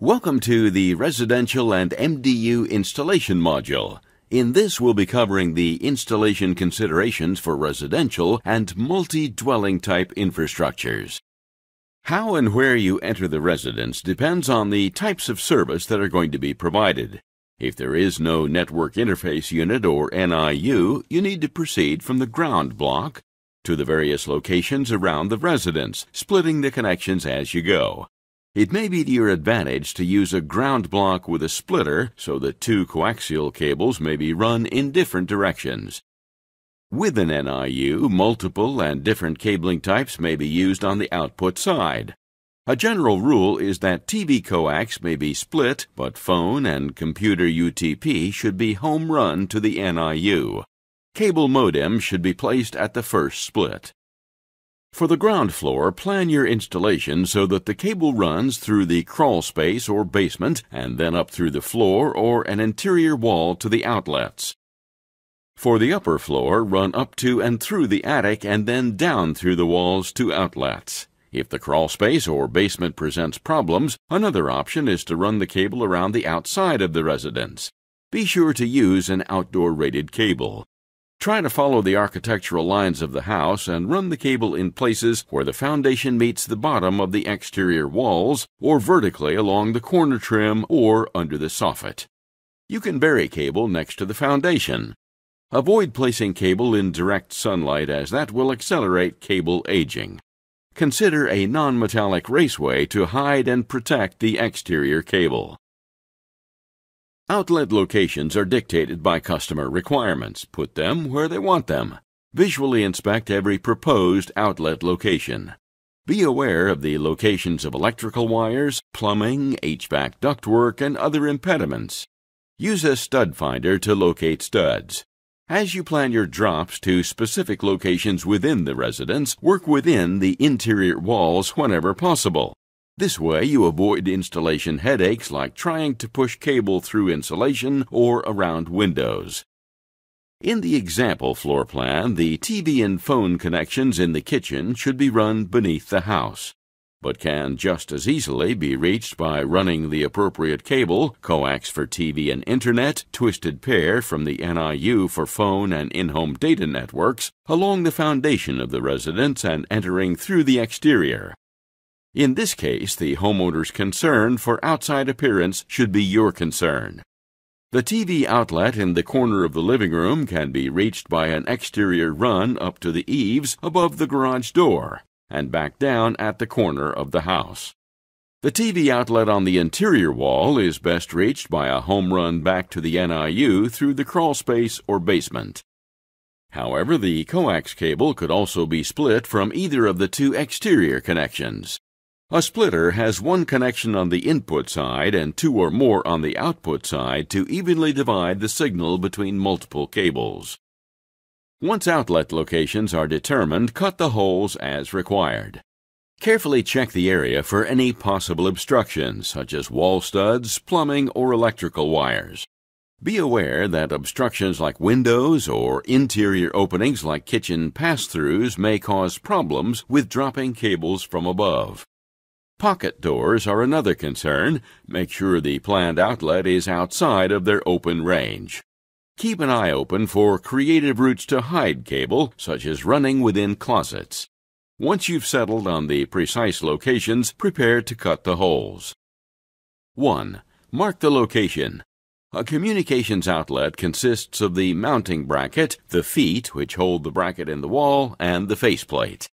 Welcome to the Residential and MDU Installation Module. In this, we'll be covering the installation considerations for residential and multi-dwelling type infrastructures. How and where you enter the residence depends on the types of service that are going to be provided. If there is no Network Interface Unit or NIU, you need to proceed from the ground block to the various locations around the residence, splitting the connections as you go. It may be to your advantage to use a ground block with a splitter so that two coaxial cables may be run in different directions. With an NIU, multiple and different cabling types may be used on the output side. A general rule is that TV coax may be split, but phone and computer UTP should be home run to the NIU. Cable modem should be placed at the first split. For the ground floor, plan your installation so that the cable runs through the crawl space or basement and then up through the floor or an interior wall to the outlets. For the upper floor, run up to and through the attic and then down through the walls to outlets. If the crawl space or basement presents problems, another option is to run the cable around the outside of the residence. Be sure to use an outdoor rated cable. Try to follow the architectural lines of the house and run the cable in places where the foundation meets the bottom of the exterior walls or vertically along the corner trim or under the soffit. You can bury cable next to the foundation. Avoid placing cable in direct sunlight as that will accelerate cable aging. Consider a non-metallic raceway to hide and protect the exterior cable. Outlet locations are dictated by customer requirements. Put them where they want them. Visually inspect every proposed outlet location. Be aware of the locations of electrical wires, plumbing, HVAC ductwork, and other impediments. Use a stud finder to locate studs. As you plan your drops to specific locations within the residence, work within the interior walls whenever possible. This way you avoid installation headaches like trying to push cable through insulation or around windows. In the example floor plan, the TV and phone connections in the kitchen should be run beneath the house, but can just as easily be reached by running the appropriate cable, coax for TV and internet, twisted pair from the NIU for phone and in-home data networks, along the foundation of the residence and entering through the exterior. In this case, the homeowner's concern for outside appearance should be your concern. The TV outlet in the corner of the living room can be reached by an exterior run up to the eaves above the garage door and back down at the corner of the house. The TV outlet on the interior wall is best reached by a home run back to the NIU through the crawl space or basement. However, the coax cable could also be split from either of the two exterior connections. A splitter has one connection on the input side and two or more on the output side to evenly divide the signal between multiple cables. Once outlet locations are determined, cut the holes as required. Carefully check the area for any possible obstructions, such as wall studs, plumbing, or electrical wires. Be aware that obstructions like windows or interior openings like kitchen pass-throughs may cause problems with dropping cables from above. Pocket doors are another concern. Make sure the planned outlet is outside of their open range. Keep an eye open for creative routes to hide cable, such as running within closets. Once you've settled on the precise locations, prepare to cut the holes. 1. Mark the location. A communications outlet consists of the mounting bracket, the feet, which hold the bracket in the wall, and the faceplate.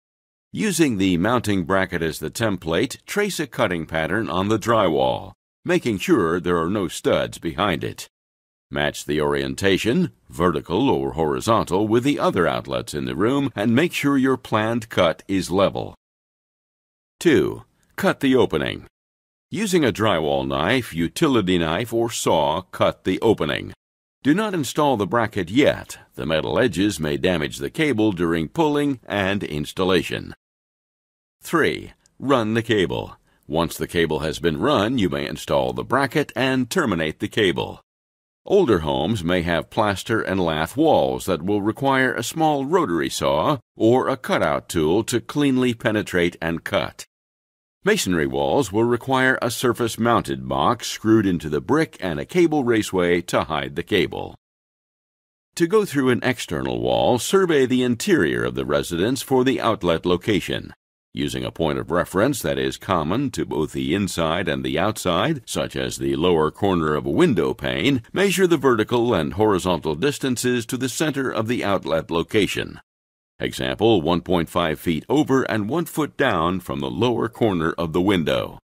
Using the mounting bracket as the template, trace a cutting pattern on the drywall, making sure there are no studs behind it. Match the orientation, vertical or horizontal, with the other outlets in the room and make sure your planned cut is level. 2. Cut the opening. Using a drywall knife, utility knife, or saw, cut the opening. Do not install the bracket yet. The metal edges may damage the cable during pulling and installation. 3. Run the cable. Once the cable has been run, you may install the bracket and terminate the cable. Older homes may have plaster and lath walls that will require a small rotary saw or a cutout tool to cleanly penetrate and cut. Masonry walls will require a surface-mounted box screwed into the brick and a cable raceway to hide the cable. To go through an external wall, survey the interior of the residence for the outlet location using a point of reference that is common to both the inside and the outside, such as the lower corner of a window pane, measure the vertical and horizontal distances to the center of the outlet location. Example 1.5 feet over and 1 foot down from the lower corner of the window.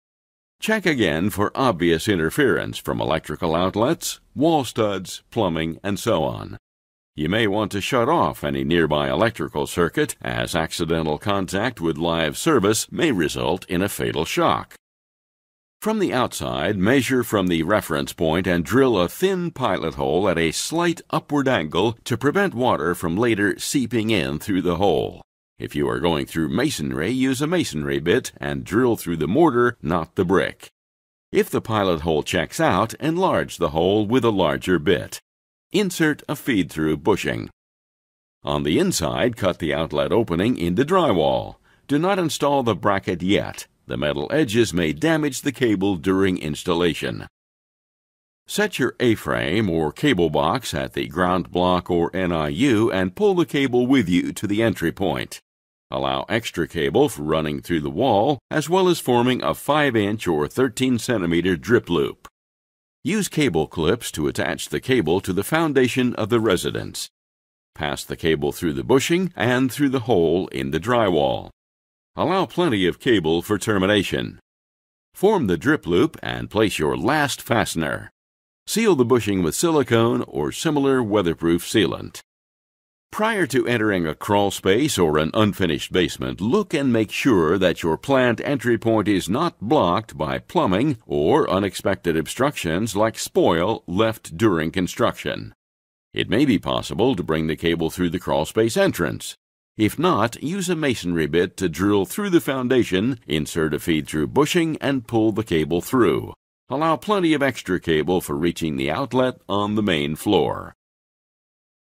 Check again for obvious interference from electrical outlets, wall studs, plumbing, and so on. You may want to shut off any nearby electrical circuit, as accidental contact with live service may result in a fatal shock. From the outside, measure from the reference point and drill a thin pilot hole at a slight upward angle to prevent water from later seeping in through the hole. If you are going through masonry, use a masonry bit and drill through the mortar, not the brick. If the pilot hole checks out, enlarge the hole with a larger bit. Insert a feed-through bushing. On the inside, cut the outlet opening into drywall. Do not install the bracket yet. The metal edges may damage the cable during installation. Set your A-frame or cable box at the ground block or NIU and pull the cable with you to the entry point. Allow extra cable for running through the wall as well as forming a 5-inch or 13-centimeter drip loop. Use cable clips to attach the cable to the foundation of the residence. Pass the cable through the bushing and through the hole in the drywall. Allow plenty of cable for termination. Form the drip loop and place your last fastener. Seal the bushing with silicone or similar weatherproof sealant. Prior to entering a crawl space or an unfinished basement, look and make sure that your plant entry point is not blocked by plumbing or unexpected obstructions like spoil left during construction. It may be possible to bring the cable through the crawl space entrance. If not, use a masonry bit to drill through the foundation, insert a feed-through bushing, and pull the cable through. Allow plenty of extra cable for reaching the outlet on the main floor.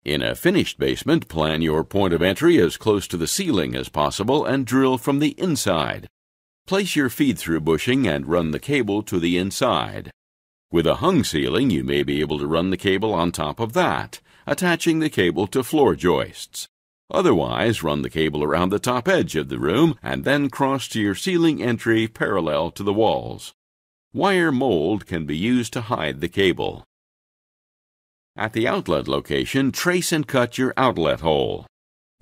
In a finished basement, plan your point of entry as close to the ceiling as possible and drill from the inside. Place your feed-through bushing and run the cable to the inside. With a hung ceiling, you may be able to run the cable on top of that, attaching the cable to floor joists. Otherwise, run the cable around the top edge of the room and then cross to your ceiling entry parallel to the walls. Wire mold can be used to hide the cable. At the outlet location, trace and cut your outlet hole.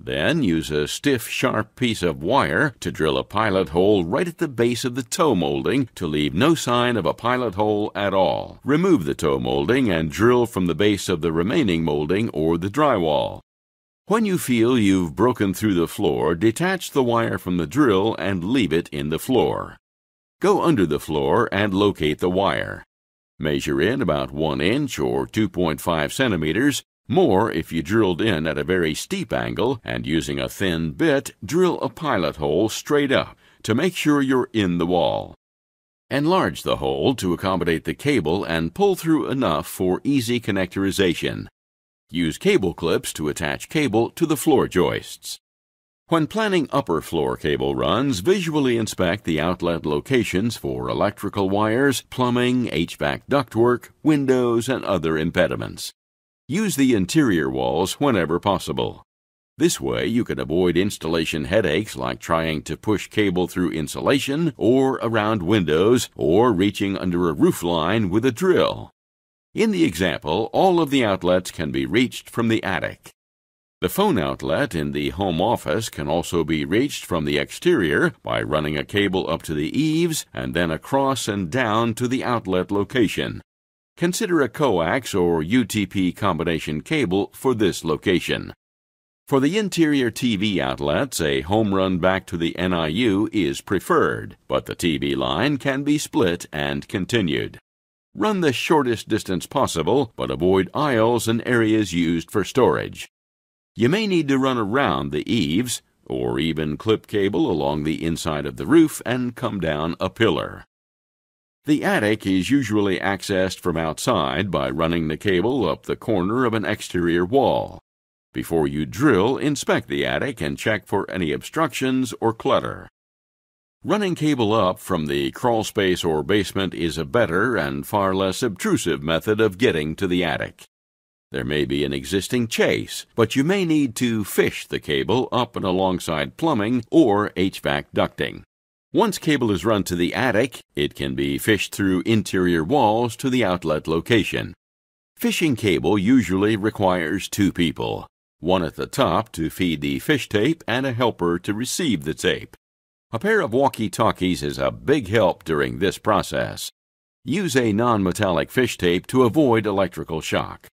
Then use a stiff, sharp piece of wire to drill a pilot hole right at the base of the toe molding to leave no sign of a pilot hole at all. Remove the toe molding and drill from the base of the remaining molding or the drywall. When you feel you've broken through the floor, detach the wire from the drill and leave it in the floor. Go under the floor and locate the wire. Measure in about 1 inch or 2.5 centimeters, more if you drilled in at a very steep angle, and using a thin bit, drill a pilot hole straight up to make sure you're in the wall. Enlarge the hole to accommodate the cable and pull through enough for easy connectorization. Use cable clips to attach cable to the floor joists. When planning upper floor cable runs, visually inspect the outlet locations for electrical wires, plumbing, HVAC ductwork, windows, and other impediments. Use the interior walls whenever possible. This way, you can avoid installation headaches like trying to push cable through insulation or around windows or reaching under a roof line with a drill. In the example, all of the outlets can be reached from the attic. The phone outlet in the home office can also be reached from the exterior by running a cable up to the eaves and then across and down to the outlet location. Consider a coax or UTP combination cable for this location. For the interior TV outlets, a home run back to the NIU is preferred, but the TV line can be split and continued. Run the shortest distance possible, but avoid aisles and areas used for storage. You may need to run around the eaves or even clip cable along the inside of the roof and come down a pillar. The attic is usually accessed from outside by running the cable up the corner of an exterior wall. Before you drill, inspect the attic and check for any obstructions or clutter. Running cable up from the crawl space or basement is a better and far less obtrusive method of getting to the attic. There may be an existing chase, but you may need to fish the cable up and alongside plumbing or HVAC ducting. Once cable is run to the attic, it can be fished through interior walls to the outlet location. Fishing cable usually requires two people, one at the top to feed the fish tape and a helper to receive the tape. A pair of walkie-talkies is a big help during this process. Use a non-metallic fish tape to avoid electrical shock.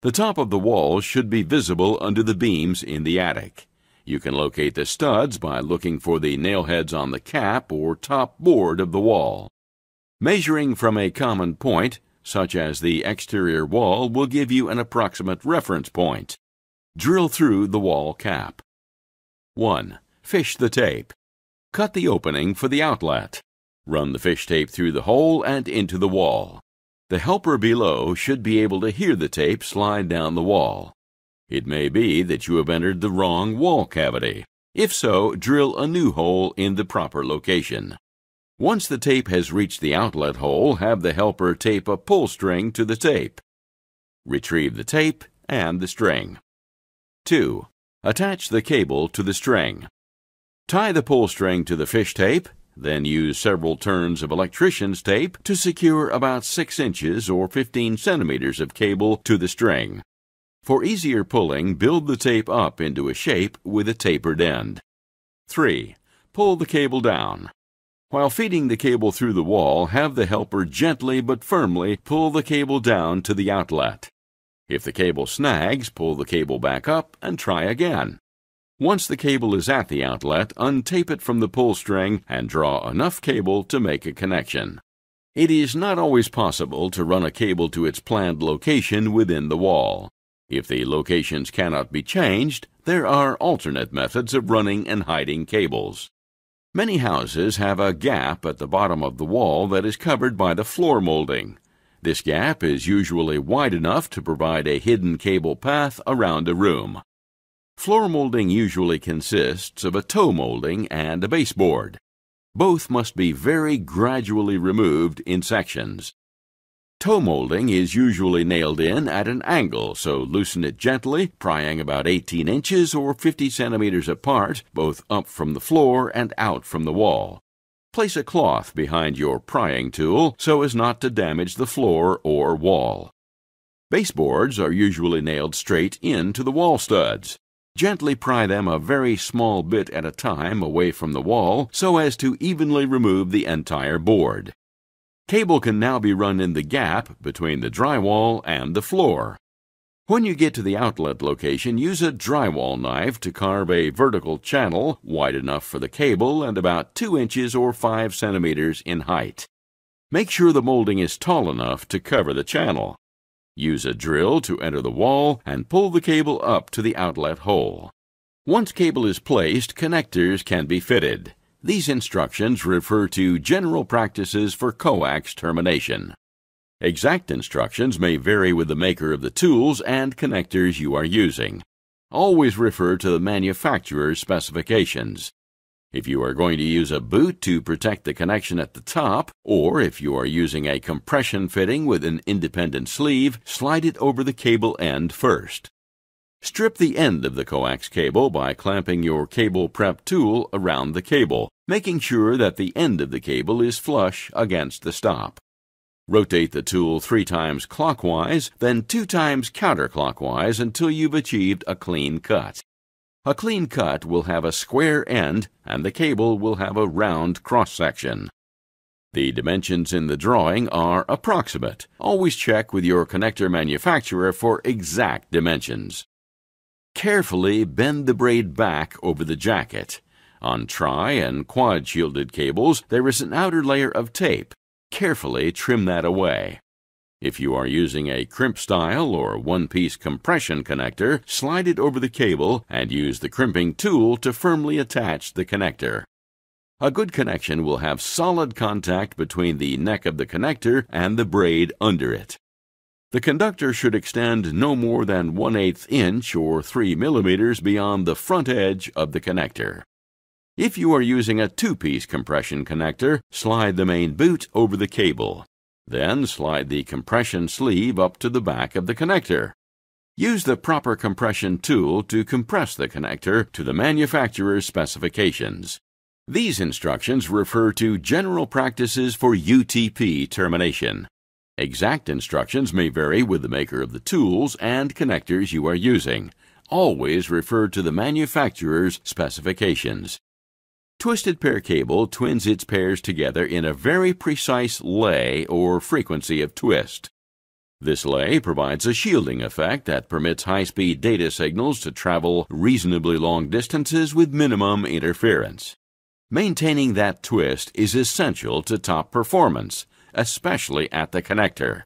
The top of the wall should be visible under the beams in the attic. You can locate the studs by looking for the nail heads on the cap or top board of the wall. Measuring from a common point, such as the exterior wall, will give you an approximate reference point. Drill through the wall cap. 1. Fish the tape. Cut the opening for the outlet. Run the fish tape through the hole and into the wall. The helper below should be able to hear the tape slide down the wall. It may be that you have entered the wrong wall cavity. If so, drill a new hole in the proper location. Once the tape has reached the outlet hole, have the helper tape a pull string to the tape. Retrieve the tape and the string. 2. Attach the cable to the string. Tie the pull string to the fish tape then use several turns of electrician's tape to secure about 6 inches or 15 centimeters of cable to the string. For easier pulling, build the tape up into a shape with a tapered end. 3. Pull the cable down. While feeding the cable through the wall, have the helper gently but firmly pull the cable down to the outlet. If the cable snags, pull the cable back up and try again. Once the cable is at the outlet, untape it from the pull string and draw enough cable to make a connection. It is not always possible to run a cable to its planned location within the wall. If the locations cannot be changed, there are alternate methods of running and hiding cables. Many houses have a gap at the bottom of the wall that is covered by the floor molding. This gap is usually wide enough to provide a hidden cable path around a room. Floor molding usually consists of a toe molding and a baseboard. Both must be very gradually removed in sections. Toe molding is usually nailed in at an angle, so loosen it gently, prying about 18 inches or 50 centimeters apart, both up from the floor and out from the wall. Place a cloth behind your prying tool so as not to damage the floor or wall. Baseboards are usually nailed straight into the wall studs. Gently pry them a very small bit at a time away from the wall so as to evenly remove the entire board. Cable can now be run in the gap between the drywall and the floor. When you get to the outlet location, use a drywall knife to carve a vertical channel wide enough for the cable and about 2 inches or 5 centimeters in height. Make sure the molding is tall enough to cover the channel. Use a drill to enter the wall and pull the cable up to the outlet hole. Once cable is placed, connectors can be fitted. These instructions refer to general practices for coax termination. Exact instructions may vary with the maker of the tools and connectors you are using. Always refer to the manufacturer's specifications. If you are going to use a boot to protect the connection at the top, or if you are using a compression fitting with an independent sleeve, slide it over the cable end first. Strip the end of the coax cable by clamping your cable prep tool around the cable, making sure that the end of the cable is flush against the stop. Rotate the tool three times clockwise, then two times counterclockwise until you've achieved a clean cut. A clean cut will have a square end and the cable will have a round cross-section. The dimensions in the drawing are approximate. Always check with your connector manufacturer for exact dimensions. Carefully bend the braid back over the jacket. On tri and quad shielded cables, there is an outer layer of tape. Carefully trim that away. If you are using a crimp style or one-piece compression connector, slide it over the cable and use the crimping tool to firmly attach the connector. A good connection will have solid contact between the neck of the connector and the braid under it. The conductor should extend no more than 1 8 inch or 3 millimeters beyond the front edge of the connector. If you are using a two-piece compression connector, slide the main boot over the cable. Then slide the compression sleeve up to the back of the connector. Use the proper compression tool to compress the connector to the manufacturer's specifications. These instructions refer to general practices for UTP termination. Exact instructions may vary with the maker of the tools and connectors you are using. Always refer to the manufacturer's specifications. Twisted pair cable twins its pairs together in a very precise lay or frequency of twist. This lay provides a shielding effect that permits high-speed data signals to travel reasonably long distances with minimum interference. Maintaining that twist is essential to top performance, especially at the connector.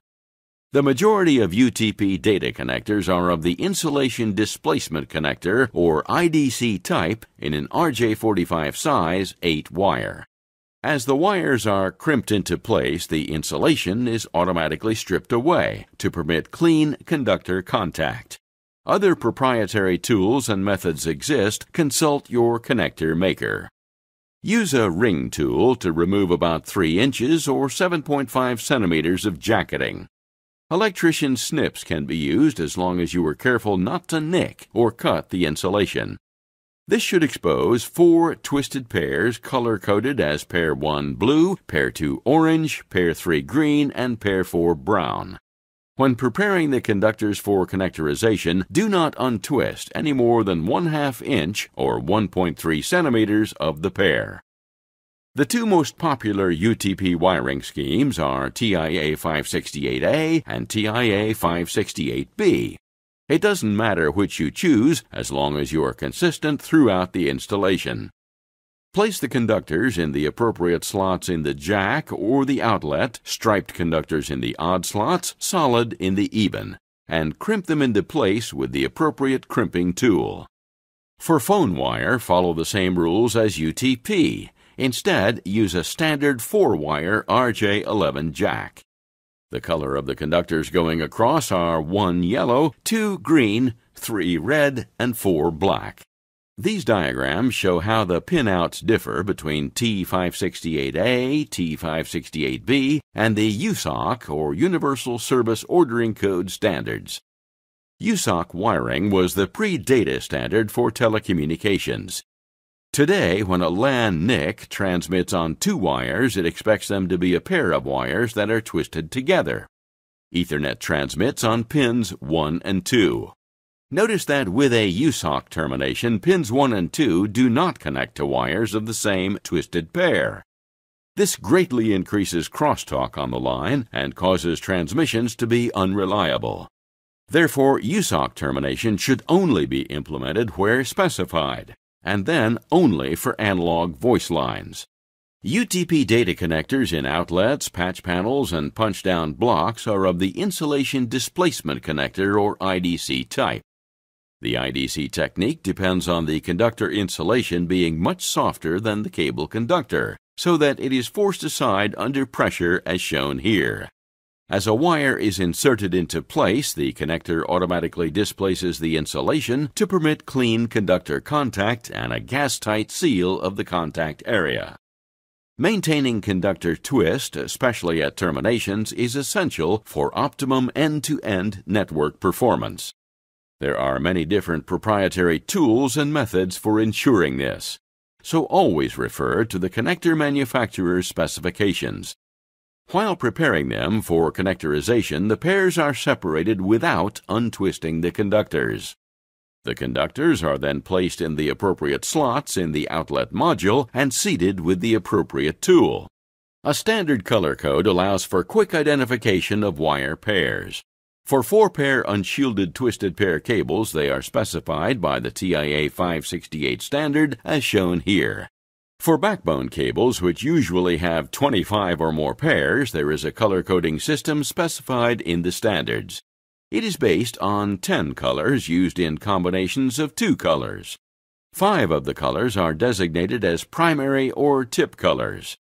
The majority of UTP data connectors are of the insulation displacement connector or IDC type in an RJ45 size 8 wire. As the wires are crimped into place, the insulation is automatically stripped away to permit clean conductor contact. Other proprietary tools and methods exist. Consult your connector maker. Use a ring tool to remove about 3 inches or 7.5 centimeters of jacketing. Electrician snips can be used as long as you are careful not to nick or cut the insulation. This should expose four twisted pairs color-coded as pair 1 blue, pair 2 orange, pair 3 green, and pair 4 brown. When preparing the conductors for connectorization, do not untwist any more than 1 half inch or 1.3 centimeters of the pair. The two most popular UTP wiring schemes are TIA 568A and TIA 568B. It doesn't matter which you choose as long as you are consistent throughout the installation. Place the conductors in the appropriate slots in the jack or the outlet, striped conductors in the odd slots, solid in the even, and crimp them into place with the appropriate crimping tool. For phone wire, follow the same rules as UTP Instead, use a standard 4-wire RJ11 jack. The color of the conductors going across are 1 yellow, 2 green, 3 red, and 4 black. These diagrams show how the pinouts differ between T568A, T568B, and the USOC, or Universal Service Ordering Code standards. USOC wiring was the pre-data standard for telecommunications. Today, when a LAN NIC transmits on two wires, it expects them to be a pair of wires that are twisted together. Ethernet transmits on pins 1 and 2. Notice that with a USOC termination, pins 1 and 2 do not connect to wires of the same twisted pair. This greatly increases crosstalk on the line and causes transmissions to be unreliable. Therefore, USOC termination should only be implemented where specified and then only for analog voice lines. UTP data connectors in outlets, patch panels, and punch-down blocks are of the Insulation Displacement Connector or IDC type. The IDC technique depends on the conductor insulation being much softer than the cable conductor, so that it is forced aside under pressure as shown here. As a wire is inserted into place, the connector automatically displaces the insulation to permit clean conductor contact and a gas-tight seal of the contact area. Maintaining conductor twist, especially at terminations, is essential for optimum end-to-end network performance. There are many different proprietary tools and methods for ensuring this, so always refer to the connector manufacturer's specifications while preparing them for connectorization, the pairs are separated without untwisting the conductors. The conductors are then placed in the appropriate slots in the outlet module and seated with the appropriate tool. A standard color code allows for quick identification of wire pairs. For four-pair unshielded twisted pair cables, they are specified by the TIA 568 standard as shown here. For backbone cables, which usually have 25 or more pairs, there is a color coding system specified in the standards. It is based on 10 colors used in combinations of two colors. Five of the colors are designated as primary or tip colors.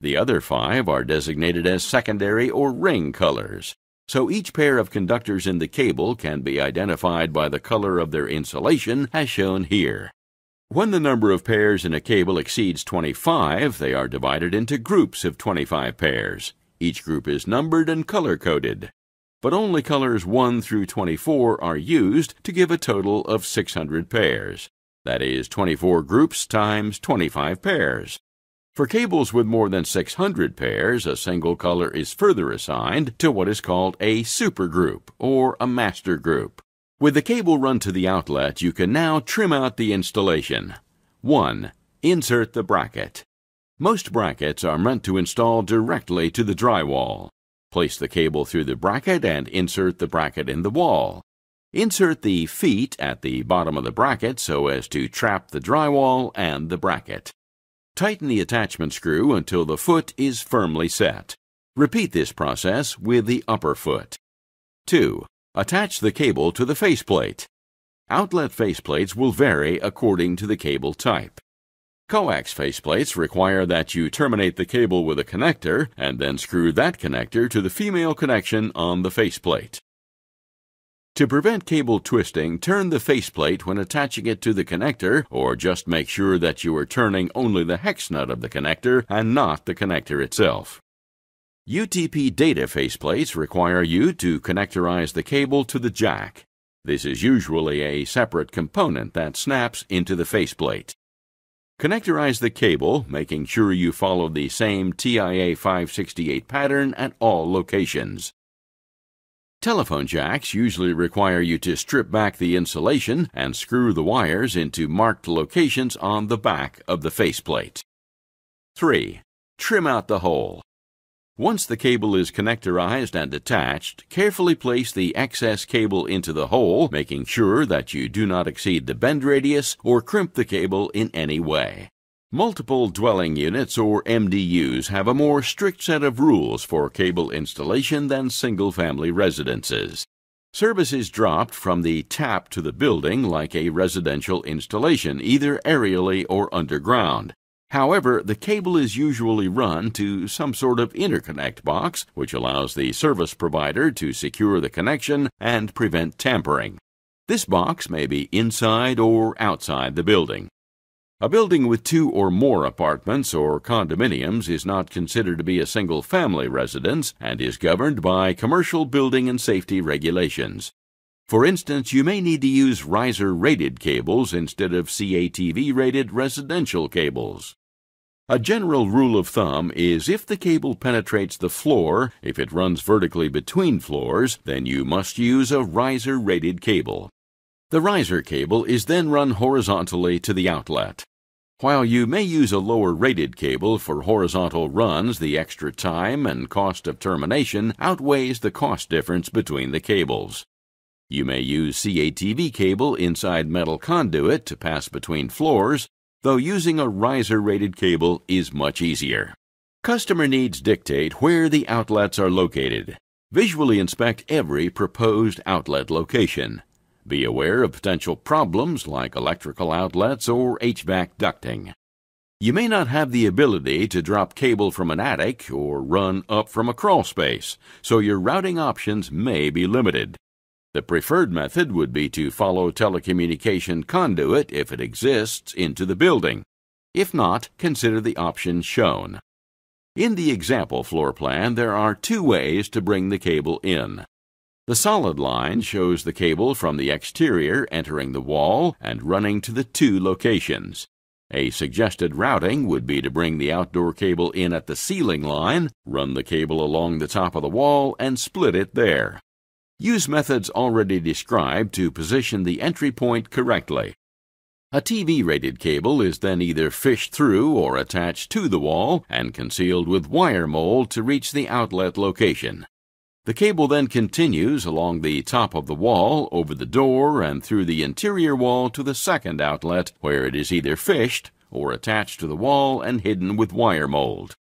The other five are designated as secondary or ring colors. So each pair of conductors in the cable can be identified by the color of their insulation as shown here. When the number of pairs in a cable exceeds 25, they are divided into groups of 25 pairs. Each group is numbered and color-coded. But only colors 1 through 24 are used to give a total of 600 pairs. That is 24 groups times 25 pairs. For cables with more than 600 pairs, a single color is further assigned to what is called a supergroup or a master group. With the cable run to the outlet, you can now trim out the installation. 1. Insert the bracket. Most brackets are meant to install directly to the drywall. Place the cable through the bracket and insert the bracket in the wall. Insert the feet at the bottom of the bracket so as to trap the drywall and the bracket. Tighten the attachment screw until the foot is firmly set. Repeat this process with the upper foot. 2. Attach the cable to the faceplate. Outlet faceplates will vary according to the cable type. Coax faceplates require that you terminate the cable with a connector and then screw that connector to the female connection on the faceplate. To prevent cable twisting, turn the faceplate when attaching it to the connector or just make sure that you are turning only the hex nut of the connector and not the connector itself. UTP data faceplates require you to connectorize the cable to the jack. This is usually a separate component that snaps into the faceplate. Connectorize the cable, making sure you follow the same TIA 568 pattern at all locations. Telephone jacks usually require you to strip back the insulation and screw the wires into marked locations on the back of the faceplate. 3. Trim out the hole. Once the cable is connectorized and attached, carefully place the excess cable into the hole, making sure that you do not exceed the bend radius or crimp the cable in any way. Multiple dwelling units or MDUs have a more strict set of rules for cable installation than single-family residences. Service is dropped from the tap to the building like a residential installation, either aerially or underground. However, the cable is usually run to some sort of interconnect box, which allows the service provider to secure the connection and prevent tampering. This box may be inside or outside the building. A building with two or more apartments or condominiums is not considered to be a single family residence and is governed by commercial building and safety regulations. For instance, you may need to use riser rated cables instead of CATV rated residential cables. A general rule of thumb is if the cable penetrates the floor, if it runs vertically between floors, then you must use a riser-rated cable. The riser cable is then run horizontally to the outlet. While you may use a lower-rated cable for horizontal runs, the extra time and cost of termination outweighs the cost difference between the cables. You may use CATV cable inside metal conduit to pass between floors, though using a riser-rated cable is much easier. Customer needs dictate where the outlets are located. Visually inspect every proposed outlet location. Be aware of potential problems like electrical outlets or HVAC ducting. You may not have the ability to drop cable from an attic or run up from a crawl space, so your routing options may be limited. The preferred method would be to follow telecommunication conduit if it exists into the building. If not, consider the options shown. In the example floor plan, there are two ways to bring the cable in. The solid line shows the cable from the exterior entering the wall and running to the two locations. A suggested routing would be to bring the outdoor cable in at the ceiling line, run the cable along the top of the wall, and split it there. Use methods already described to position the entry point correctly. A TV-rated cable is then either fished through or attached to the wall and concealed with wire mold to reach the outlet location. The cable then continues along the top of the wall, over the door, and through the interior wall to the second outlet, where it is either fished or attached to the wall and hidden with wire mold.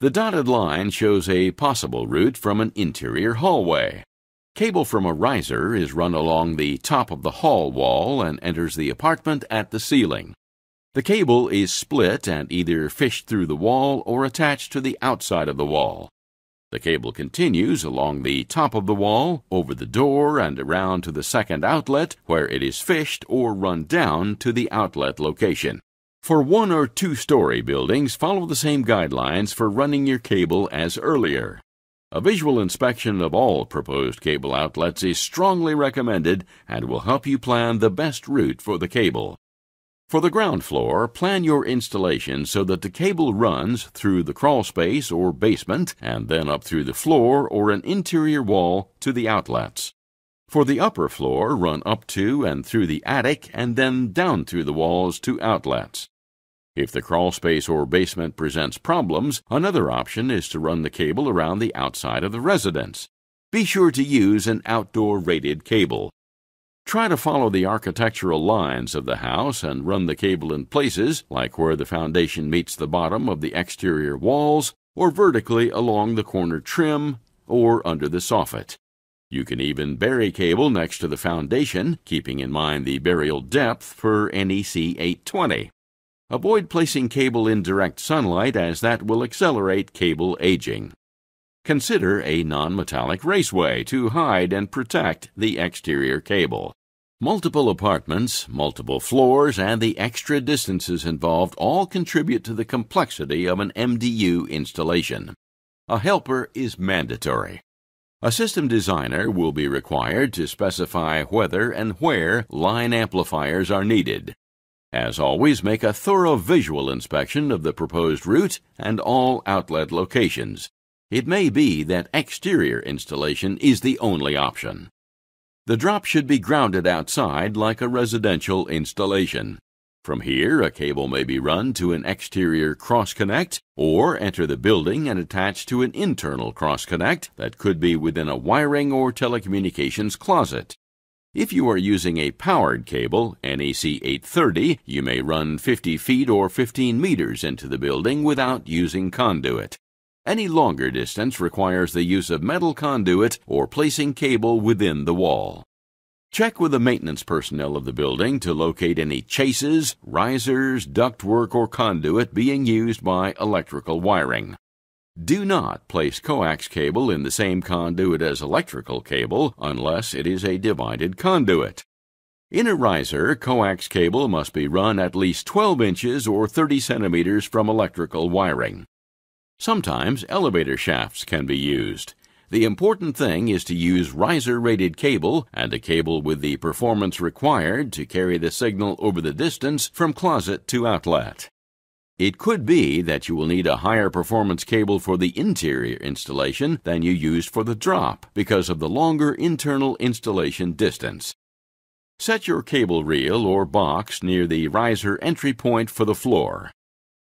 The dotted line shows a possible route from an interior hallway. Cable from a riser is run along the top of the hall wall and enters the apartment at the ceiling. The cable is split and either fished through the wall or attached to the outside of the wall. The cable continues along the top of the wall, over the door, and around to the second outlet, where it is fished or run down to the outlet location. For one or two-story buildings, follow the same guidelines for running your cable as earlier. A visual inspection of all proposed cable outlets is strongly recommended and will help you plan the best route for the cable. For the ground floor, plan your installation so that the cable runs through the crawl space or basement and then up through the floor or an interior wall to the outlets. For the upper floor, run up to and through the attic and then down through the walls to outlets. If the crawl space or basement presents problems, another option is to run the cable around the outside of the residence. Be sure to use an outdoor rated cable. Try to follow the architectural lines of the house and run the cable in places like where the foundation meets the bottom of the exterior walls or vertically along the corner trim or under the soffit. You can even bury cable next to the foundation, keeping in mind the burial depth for NEC 820. Avoid placing cable in direct sunlight as that will accelerate cable aging. Consider a non-metallic raceway to hide and protect the exterior cable. Multiple apartments, multiple floors, and the extra distances involved all contribute to the complexity of an MDU installation. A helper is mandatory. A system designer will be required to specify whether and where line amplifiers are needed, as always, make a thorough visual inspection of the proposed route and all outlet locations. It may be that exterior installation is the only option. The drop should be grounded outside like a residential installation. From here, a cable may be run to an exterior cross-connect or enter the building and attach to an internal cross-connect that could be within a wiring or telecommunications closet. If you are using a powered cable, NEC 830, you may run 50 feet or 15 meters into the building without using conduit. Any longer distance requires the use of metal conduit or placing cable within the wall. Check with the maintenance personnel of the building to locate any chases, risers, ductwork, or conduit being used by electrical wiring. Do not place coax cable in the same conduit as electrical cable unless it is a divided conduit. In a riser, coax cable must be run at least 12 inches or 30 centimeters from electrical wiring. Sometimes elevator shafts can be used. The important thing is to use riser-rated cable and a cable with the performance required to carry the signal over the distance from closet to outlet. It could be that you will need a higher performance cable for the interior installation than you used for the drop because of the longer internal installation distance. Set your cable reel or box near the riser entry point for the floor.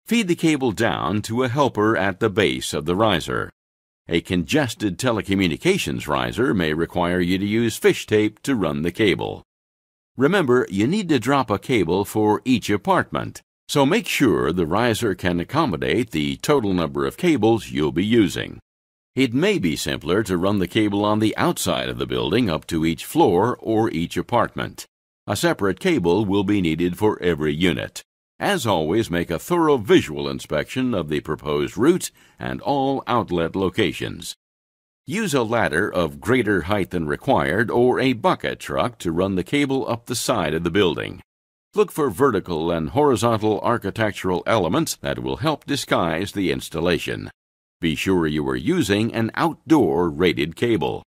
Feed the cable down to a helper at the base of the riser. A congested telecommunications riser may require you to use fish tape to run the cable. Remember, you need to drop a cable for each apartment. So make sure the riser can accommodate the total number of cables you'll be using. It may be simpler to run the cable on the outside of the building up to each floor or each apartment. A separate cable will be needed for every unit. As always, make a thorough visual inspection of the proposed route and all outlet locations. Use a ladder of greater height than required or a bucket truck to run the cable up the side of the building. Look for vertical and horizontal architectural elements that will help disguise the installation. Be sure you are using an outdoor rated cable.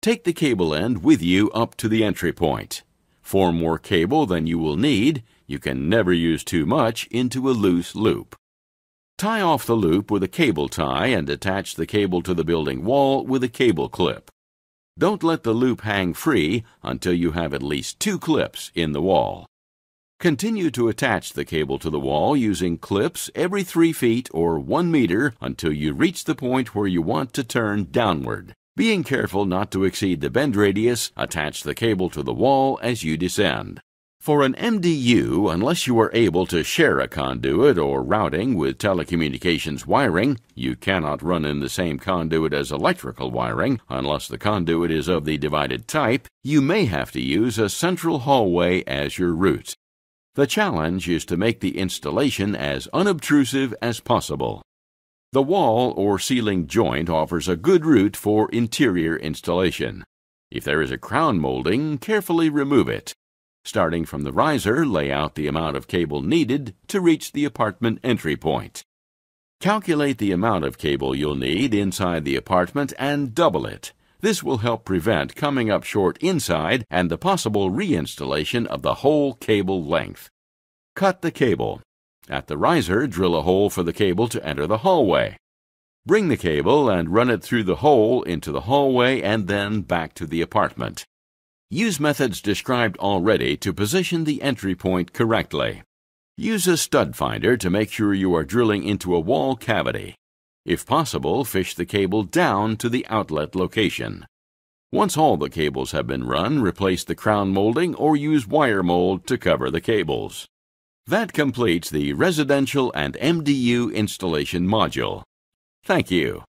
Take the cable end with you up to the entry point. Form more cable than you will need, you can never use too much, into a loose loop. Tie off the loop with a cable tie and attach the cable to the building wall with a cable clip. Don't let the loop hang free until you have at least two clips in the wall. Continue to attach the cable to the wall using clips every 3 feet or 1 meter until you reach the point where you want to turn downward. Being careful not to exceed the bend radius, attach the cable to the wall as you descend. For an MDU, unless you are able to share a conduit or routing with telecommunications wiring, you cannot run in the same conduit as electrical wiring unless the conduit is of the divided type, you may have to use a central hallway as your route. The challenge is to make the installation as unobtrusive as possible. The wall or ceiling joint offers a good route for interior installation. If there is a crown molding, carefully remove it. Starting from the riser, lay out the amount of cable needed to reach the apartment entry point. Calculate the amount of cable you'll need inside the apartment and double it this will help prevent coming up short inside and the possible reinstallation of the whole cable length. Cut the cable. At the riser, drill a hole for the cable to enter the hallway. Bring the cable and run it through the hole into the hallway and then back to the apartment. Use methods described already to position the entry point correctly. Use a stud finder to make sure you are drilling into a wall cavity. If possible, fish the cable down to the outlet location. Once all the cables have been run, replace the crown molding or use wire mold to cover the cables. That completes the residential and MDU installation module. Thank you.